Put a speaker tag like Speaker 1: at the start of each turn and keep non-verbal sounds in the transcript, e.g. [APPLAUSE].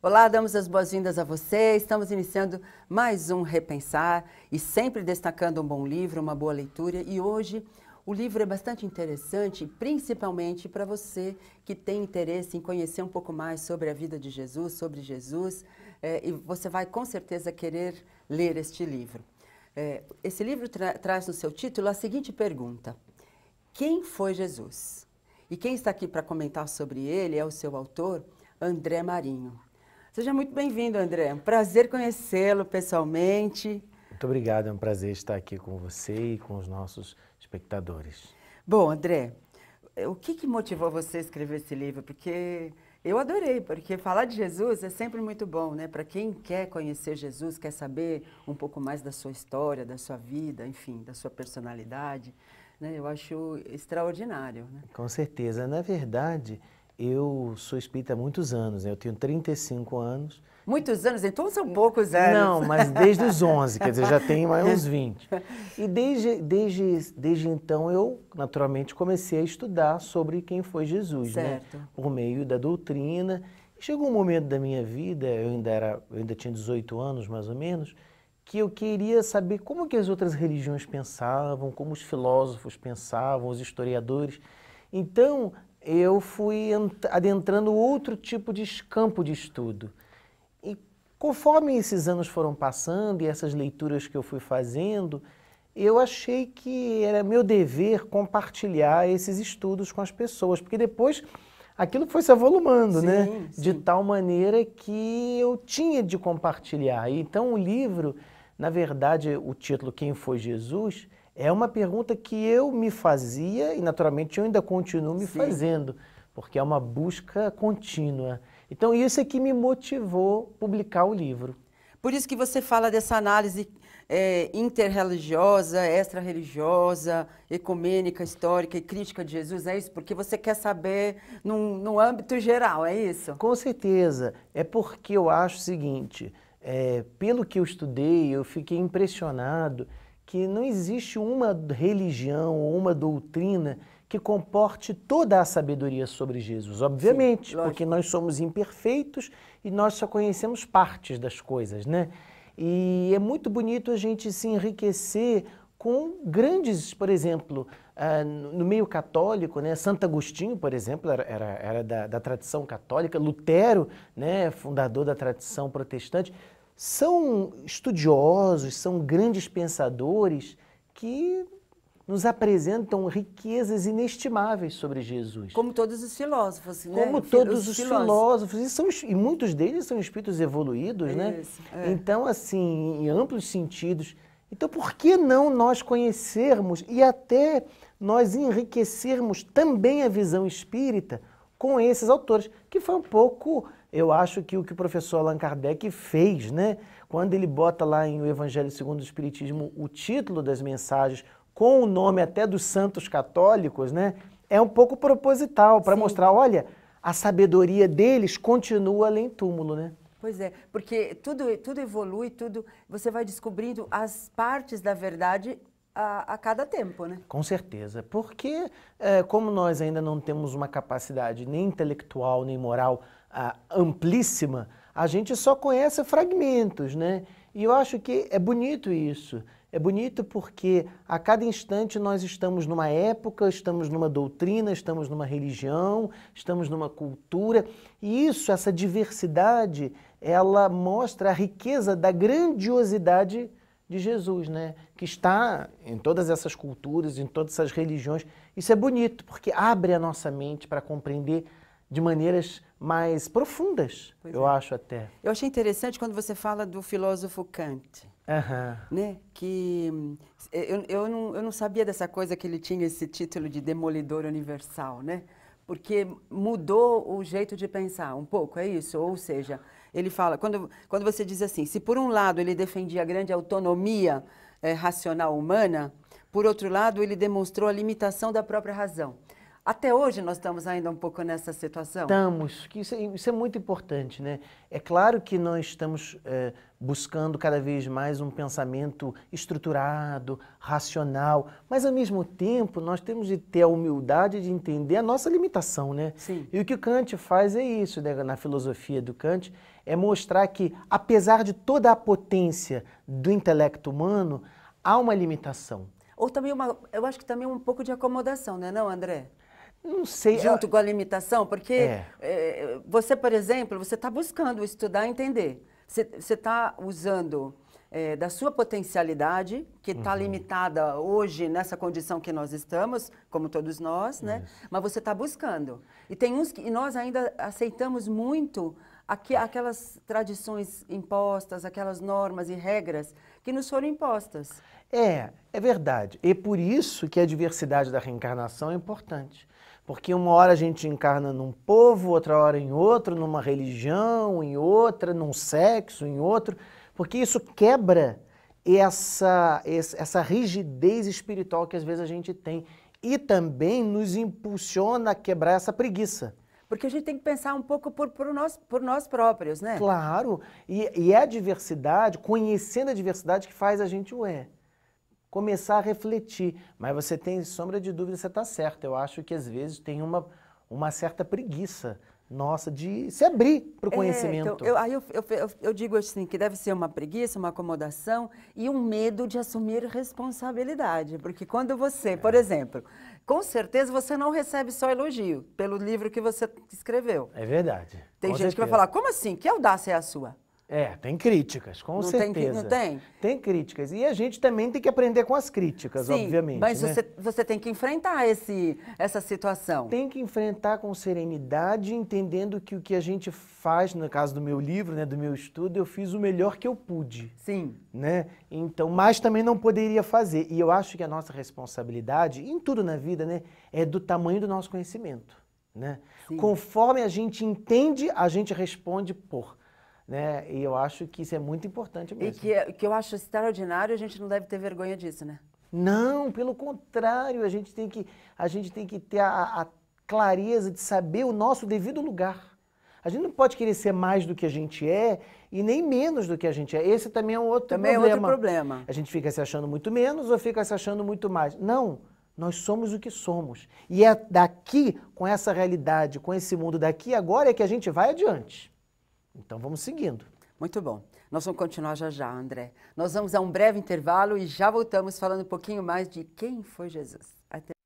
Speaker 1: Olá, damos as boas-vindas a você. Estamos iniciando mais um Repensar e sempre destacando um bom livro, uma boa leitura. E hoje o livro é bastante interessante, principalmente para você que tem interesse em conhecer um pouco mais sobre a vida de Jesus, sobre Jesus. É, e você vai com certeza querer ler este livro. É, esse livro tra traz no seu título a seguinte pergunta: Quem foi Jesus? E quem está aqui para comentar sobre ele é o seu autor, André Marinho. Seja muito bem-vindo, André. É um prazer conhecê-lo pessoalmente. Muito obrigado, é um prazer estar aqui com você e com os nossos
Speaker 2: espectadores.
Speaker 1: Bom, André, o que, que motivou você a escrever esse livro? Porque eu adorei, porque falar de Jesus é sempre muito bom, né? Para quem quer conhecer Jesus, quer saber um pouco mais da sua história, da sua vida, enfim, da sua personalidade, né? Eu acho extraordinário. Né?
Speaker 2: Com certeza. Na verdade, eu sou espírita há muitos anos, né? eu tenho 35 anos. Muitos anos? Então são poucos anos. Não, mas [LAUGHS] desde os 11, quer dizer, já tenho mais uns 20. E desde, desde, desde então eu, naturalmente, comecei a estudar sobre quem foi Jesus, né? certo. né? Por meio da doutrina. Chegou um momento da minha vida, eu ainda, era, eu ainda tinha 18 anos, mais ou menos, que eu queria saber como que as outras religiões pensavam, como os filósofos pensavam, os historiadores. Então, eu fui adentrando outro tipo de campo de estudo. E conforme esses anos foram passando e essas leituras que eu fui fazendo, eu achei que era meu dever compartilhar esses estudos com as pessoas, porque depois aquilo foi se avolumando, né? sim, né? Sim. De tal maneira que eu tinha de compartilhar. Então o livro, na verdade, o título Quem foi Jesus, é uma pergunta que eu me fazia e, naturalmente, eu ainda continuo me Sim. fazendo, porque é uma busca contínua. Então, isso é que me motivou publicar o livro.
Speaker 1: Por isso que você fala dessa análise é, interreligiosa, extra-religiosa, ecumênica, histórica e crítica de Jesus, é isso? Porque você quer
Speaker 2: saber num, num âmbito geral, é isso? Com certeza. É porque eu acho o seguinte, é, pelo que eu estudei, eu fiquei impressionado que não existe uma religião ou uma doutrina que comporte toda a sabedoria sobre Jesus, obviamente, Sim, porque nós somos imperfeitos e nós só conhecemos partes das coisas, né? E é muito bonito a gente se enriquecer com grandes, por exemplo, uh, no meio católico, né, Santo Agostinho, por exemplo, era, era, era da, da, tradição católica, Lutero, né, fundador da tradição protestante, são estudiosos, são grandes pensadores que nos apresentam riquezas inestimáveis sobre Jesus. Como
Speaker 1: todos os filósofos, né? Como todos os, os filósofos.
Speaker 2: filósofos. E, são, e, muitos deles são espíritos evoluídos, é né? Isso, é. Então, assim, em amplos sentidos. Então, por que não nós conhecermos e até nós enriquecermos também a visão espírita com esses autores, que foi um pouco, eu acho, que o que o professor Allan Kardec fez, né? Quando ele bota lá em O Evangelho segundo o Espiritismo o título das mensagens, com o nome até dos santos católicos, né? É um pouco proposital para mostrar, olha, a sabedoria deles continua além túmulo, né?
Speaker 1: Pois é, porque tudo, tudo evolui, tudo você vai descobrindo as partes da verdade a, a cada tempo, né?
Speaker 2: Com certeza, porque é, como nós ainda não temos uma capacidade nem intelectual nem moral a, ah, amplíssima, a gente só conhece fragmentos, né? E eu acho que é bonito isso. É bonito porque a cada instante nós estamos numa época, estamos numa doutrina, estamos numa religião, estamos numa cultura, e isso, essa diversidade, ela mostra a riqueza da grandiosidade de Jesus, né? que está em todas essas culturas, em todas essas religiões. Isso é bonito, porque abre a nossa mente para compreender de maneiras mais profundas, pois eu é. acho até. Eu achei
Speaker 1: interessante quando você fala do filósofo Kant.
Speaker 2: Uhum. Né? Que eh,
Speaker 1: eu, eu, não, eu não sabia dessa coisa que ele tinha esse título de demolidor universal, né? porque mudou o jeito de pensar um pouco, é isso? Ou seja, ele fala, quando, quando você diz assim, se por um lado ele defendia a grande autonomia é, racional humana, por outro lado ele demonstrou a limitação da própria razão. Até hoje nós estamos ainda um pouco nessa situação? Estamos,
Speaker 2: que isso, é, isso é muito importante, né? É claro que nós estamos é, buscando cada vez mais um pensamento estruturado, racional, mas ao mesmo tempo nós temos de ter a humildade de entender a nossa limitação, né? Sim. E o que o Kant faz é isso, né? na filosofia do Kant, é mostrar que apesar de toda a potência do intelecto humano, há uma limitação.
Speaker 1: Ou também uma, eu acho que também um pouco de acomodação, né, não, André? Não sei. Junto eu... com a limitação, porque é. É, você, por exemplo, você está buscando estudar e entender. Você está usando é, da sua potencialidade, que está uhum. limitada hoje nessa condição que nós estamos, como todos nós, né? Isso. Mas você está buscando. E tem uns que e nós ainda aceitamos muito aqui, aquelas tradições impostas, aquelas normas e regras que nos foram impostas.
Speaker 2: É, é verdade. E por isso que a diversidade da reencarnação é importante. Porque uma hora a gente encarna num povo, outra hora em outro, numa religião, em outra, num sexo, em outro, porque isso quebra essa, essa rigidez espiritual que às vezes a gente tem e também nos impulsiona a quebrar essa preguiça. Porque a gente tem que pensar um pouco por, por, nós, por nós próprios, né? Claro, e, e é a diversidade, conhecendo a diversidade, que faz a gente o é começar a refletir. Mas você tem sombra de dúvida, você está certo. Eu acho que às vezes tem uma, uma certa preguiça nossa de se abrir para o é, conhecimento. É, então, eu,
Speaker 1: aí eu, eu, eu, digo assim, que deve ser uma preguiça, uma acomodação e um medo de assumir responsabilidade. Porque quando você, é. por exemplo, com certeza você não recebe só elogio pelo livro que você escreveu.
Speaker 2: É verdade. Tem com gente certeza. que vai falar,
Speaker 1: como assim? Que audácia é a sua?
Speaker 2: É, tem críticas, com não certeza. Tem, não tem? Tem críticas. E a gente também tem que aprender com as críticas, Sim, obviamente. Mas né? você, você tem que enfrentar esse, essa situação. Tem que enfrentar com serenidade, entendendo que o que a gente faz, no caso do meu livro, né, do meu estudo, eu fiz o melhor que eu pude. Sim. Né? Então, mas também não poderia fazer. E eu acho que a nossa responsabilidade, em tudo na vida, né, é do tamanho do nosso conhecimento. Né? Sim. Conforme a gente entende, a gente responde por né? E eu acho que isso é muito importante mesmo. E que, é, que eu acho extraordinário, a gente não deve ter vergonha disso, né? Não, pelo contrário, a gente tem que, a gente tem que ter a, a clareza de saber o nosso devido lugar. A gente não pode querer ser mais do que a gente é e nem menos do que a gente é. Esse também é um outro também problema. Também é outro problema. A gente fica se achando muito menos ou fica se achando muito mais. Não, nós somos o que somos. E é daqui, com essa realidade, com esse mundo daqui agora, é que a gente vai adiante. Então vamos seguindo.
Speaker 1: Muito bom. Nós vamos continuar já já, André. Nós vamos a um breve intervalo e já voltamos falando um pouquinho mais de quem foi Jesus. Até